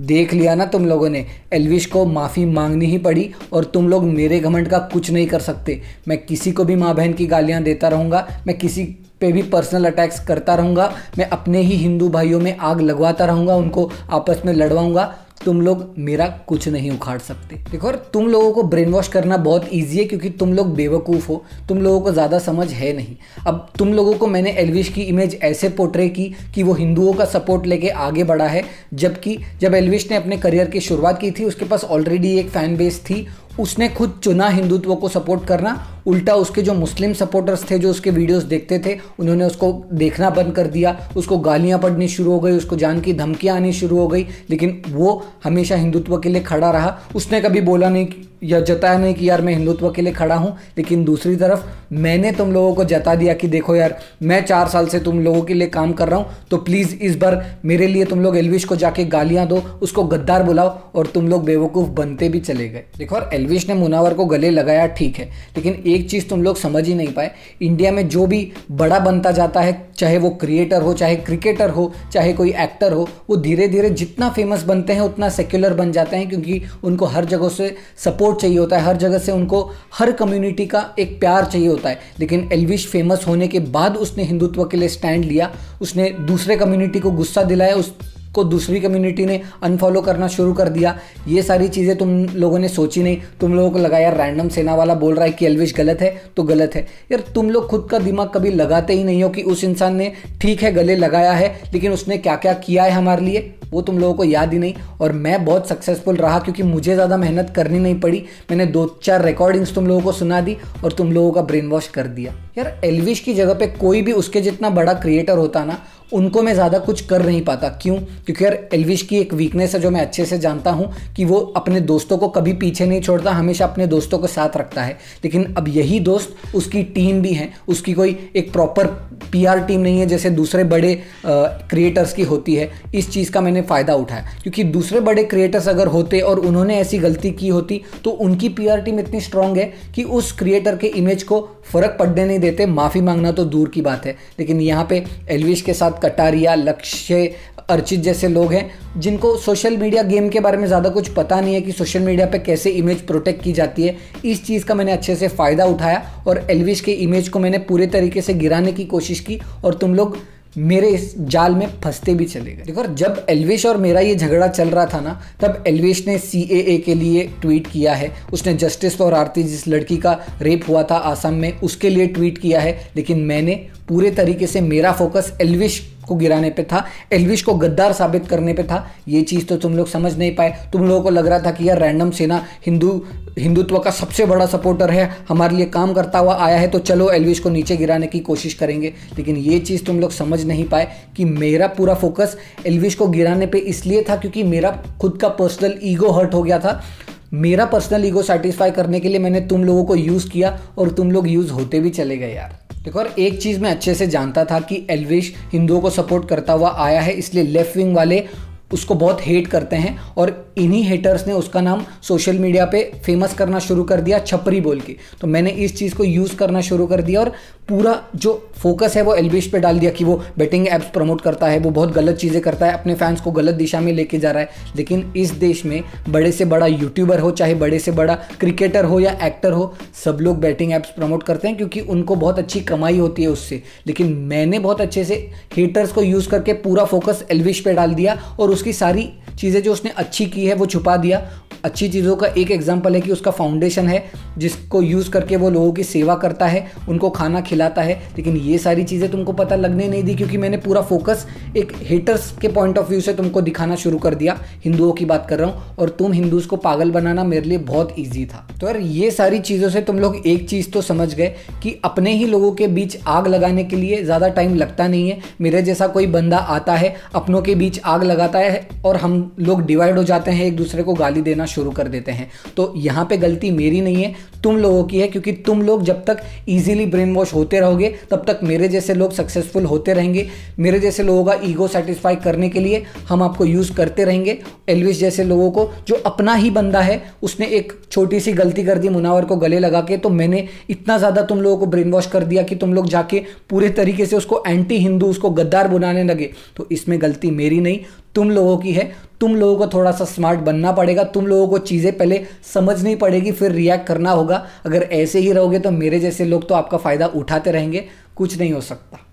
देख लिया ना तुम लोगों ने एलविश को माफ़ी मांगनी ही पड़ी और तुम लोग मेरे घमंड का कुछ नहीं कर सकते मैं किसी को भी माँ बहन की गालियाँ देता रहूँगा मैं किसी पे भी पर्सनल अटैक्स करता रहूँगा मैं अपने ही हिंदू भाइयों में आग लगवाता रहूँगा उनको आपस में लड़वाऊँगा तुम लोग मेरा कुछ नहीं उखाड़ सकते देखो और तुम लोगों को ब्रेन वॉश करना बहुत ईजी है क्योंकि तुम लोग बेवकूफ़ हो तुम लोगों को ज़्यादा समझ है नहीं अब तुम लोगों को मैंने एलविश की इमेज ऐसे पोर्ट्रे की कि वो हिंदुओं का सपोर्ट लेके आगे बढ़ा है जबकि जब एलविश ने अपने करियर की शुरुआत की थी उसके पास ऑलरेडी एक फ़ैन बेस थी उसने खुद चुना हिंदुत्व को सपोर्ट करना उल्टा उसके जो मुस्लिम सपोर्टर्स थे जो उसके वीडियोस देखते थे उन्होंने उसको देखना बंद कर दिया उसको गालियाँ पड़नी शुरू हो गई उसको जान की धमकियाँ आनी शुरू हो गई लेकिन वो हमेशा हिंदुत्व के लिए खड़ा रहा उसने कभी बोला नहीं यह जताया नहीं कि यार मैं हिंदुत्व के लिए खड़ा हूँ लेकिन दूसरी तरफ मैंने तुम लोगों को जता दिया कि देखो यार मैं चार साल से तुम लोगों के लिए काम कर रहा हूँ तो प्लीज़ इस बार मेरे लिए तुम लोग एलविश को जाके गालियाँ दो उसको गद्दार बुलाओ और तुम लोग बेवकूफ़ बनते भी चले गए देखो और एलविश ने मुनावर को गले लगाया ठीक है लेकिन एक चीज़ तुम लोग समझ ही नहीं पाए इंडिया में जो भी बड़ा बनता जाता है चाहे वो क्रिएटर हो चाहे क्रिकेटर हो चाहे कोई एक्टर हो वो धीरे धीरे जितना फेमस बनते हैं उतना सेक्युलर बन जाते हैं क्योंकि उनको हर जगह से सपोर्ट सपोर्ट चाहिए होता है हर जगह से उनको हर कम्युनिटी का एक प्यार चाहिए होता है लेकिन एलविश फेमस होने के बाद उसने हिंदुत्व के लिए स्टैंड लिया उसने दूसरे कम्युनिटी को गुस्सा दिलाया उस को दूसरी कम्युनिटी ने अनफॉलो करना शुरू कर दिया ये सारी चीज़ें तुम लोगों ने सोची नहीं तुम लोगों को लगा यार रैंडम सेना वाला बोल रहा है कि एलविश गलत है तो गलत है यार तुम लोग खुद का दिमाग कभी लगाते ही नहीं हो कि उस इंसान ने ठीक है गले लगाया है लेकिन उसने क्या क्या किया है हमारे लिए वो तुम लोगों को याद ही नहीं और मैं बहुत सक्सेसफुल रहा क्योंकि मुझे ज़्यादा मेहनत करनी नहीं पड़ी मैंने दो चार रिकॉर्डिंग्स तुम लोगों को सुना दी और तुम लोगों का ब्रेन वॉश कर दिया यार एलविश की जगह पे कोई भी उसके जितना बड़ा क्रिएटर होता ना उनको मैं ज़्यादा कुछ कर नहीं पाता क्यों क्योंकि यार एलविश की एक वीकनेस है जो मैं अच्छे से जानता हूँ कि वो अपने दोस्तों को कभी पीछे नहीं छोड़ता हमेशा अपने दोस्तों को साथ रखता है लेकिन अब यही दोस्त उसकी टीम भी हैं उसकी कोई एक प्रॉपर पीआर टीम नहीं है जैसे दूसरे बड़े क्रिएटर्स की होती है इस चीज़ का मैंने फ़ायदा उठाया क्योंकि दूसरे बड़े क्रिएटर्स अगर होते और उन्होंने ऐसी गलती की होती तो उनकी आर टीम इतनी स्ट्रांग है कि उस क्रिएटर के इमेज को फ़र्क पड़ने नहीं देते माफ़ी मांगना तो दूर की बात है लेकिन यहाँ पे एलविश के साथ कटारिया लक्ष्य अर्चित जैसे लोग हैं जिनको सोशल मीडिया गेम के बारे में ज़्यादा कुछ पता नहीं है कि सोशल मीडिया पे कैसे इमेज प्रोटेक्ट की जाती है इस चीज़ का मैंने अच्छे से फ़ायदा उठाया और एलविश के इमेज को मैंने पूरे तरीके से गिराने की कोशिश की और तुम लोग मेरे इस जाल में फंसते भी चले गए देखो जब एलविश और मेरा ये झगड़ा चल रहा था ना तब एलविश ने सी के लिए ट्वीट किया है उसने जस्टिस और आरती जिस लड़की का रेप हुआ था आसाम में उसके लिए ट्वीट किया है लेकिन मैंने पूरे तरीके से मेरा फोकस एलविश को गिराने पे था एलविश को गद्दार साबित करने पे था ये चीज़ तो तुम लोग समझ नहीं पाए तुम लोगों को लग रहा था कि यार रैंडम सेना हिंदू हिंदुत्व का सबसे बड़ा सपोर्टर है हमारे लिए काम करता हुआ आया है तो चलो एलविश को नीचे गिराने की कोशिश करेंगे लेकिन ये चीज़ तुम लोग समझ नहीं पाए कि मेरा पूरा फोकस एलविश को गिराने पर इसलिए था क्योंकि मेरा खुद का पर्सनल ईगो हर्ट हो गया था मेरा पर्सनल ईगो सेटिस्फाई करने के लिए मैंने तुम लोगों को यूज़ किया और तुम लोग यूज़ होते भी चले गए यार देखो और एक चीज़ मैं अच्छे से जानता था कि एलविश हिंदुओं को सपोर्ट करता हुआ आया है इसलिए लेफ्ट विंग वाले उसको बहुत हेट करते हैं और इन्हीं हेटर्स ने उसका नाम सोशल मीडिया पे फेमस करना शुरू कर दिया छपरी बोल के तो मैंने इस चीज़ को यूज़ करना शुरू कर दिया और पूरा जो फोकस है वो एलबीश पे डाल दिया कि वो बेटिंग ऐप्स प्रमोट करता है वो बहुत गलत चीज़ें करता है अपने फैंस को गलत दिशा में लेके जा रहा है लेकिन इस देश में बड़े से बड़ा यूट्यूबर हो चाहे बड़े से बड़ा क्रिकेटर हो या एक्टर हो सब लोग बैटिंग ऐप्स प्रमोट करते हैं क्योंकि उनको बहुत अच्छी कमाई होती है उससे लेकिन मैंने बहुत अच्छे से हेटर्स को यूज़ करके पूरा फोकस एलविश पे डाल दिया और उसकी सारी चीज़ें जो उसने अच्छी की है वो छुपा दिया अच्छी चीज़ों का एक एग्जाम्पल है कि उसका फाउंडेशन है जिसको यूज़ करके वो लोगों की सेवा करता है उनको खाना खिलाता है लेकिन ये सारी चीज़ें तुमको पता लगने नहीं दी क्योंकि मैंने पूरा फोकस एक हेटर्स के पॉइंट ऑफ व्यू से तुमको दिखाना शुरू कर दिया हिंदुओं की बात कर रहा हूँ और तुम हिंदूज़ को पागल बनाना मेरे लिए बहुत ईजी था तो यार ये सारी चीज़ों से तुम लोग एक चीज़ तो समझ गए कि अपने ही लोगों के बीच आग लगाने के लिए ज़्यादा टाइम लगता नहीं है मेरे जैसा कोई बंदा आता है अपनों के बीच आग लगाता है और हम लोग डिवाइड हो जाते हैं एक दूसरे को गाली देना शुरू कर देते हैं तो यहाँ पे गलती मेरी नहीं है तुम लोगों की है क्योंकि तुम लोग जब तक ईजिली ब्रेन वॉश होते रहोगे तब तक मेरे जैसे लोग सक्सेसफुल होते रहेंगे मेरे जैसे लोगों का ईगो सेटिस्फाई करने के लिए हम आपको यूज़ करते रहेंगे एलविस जैसे लोगों को जो अपना ही बंदा है उसने एक छोटी सी गलती कर दी मुनावर को गले लगा के तो मैंने इतना ज़्यादा तुम लोगों को ब्रेन वॉश कर दिया कि तुम लोग जाके पूरे तरीके से उसको एंटी हिंदू उसको गद्दार बनाने लगे तो इसमें गलती मेरी नहीं तुम लोगों की है तुम लोगों को थोड़ा सा स्मार्ट बनना पड़ेगा तुम लोगों को चीज़ें पहले समझनी पड़ेगी फिर रिएक्ट करना होगा अगर ऐसे ही रहोगे तो मेरे जैसे लोग तो आपका फ़ायदा उठाते रहेंगे कुछ नहीं हो सकता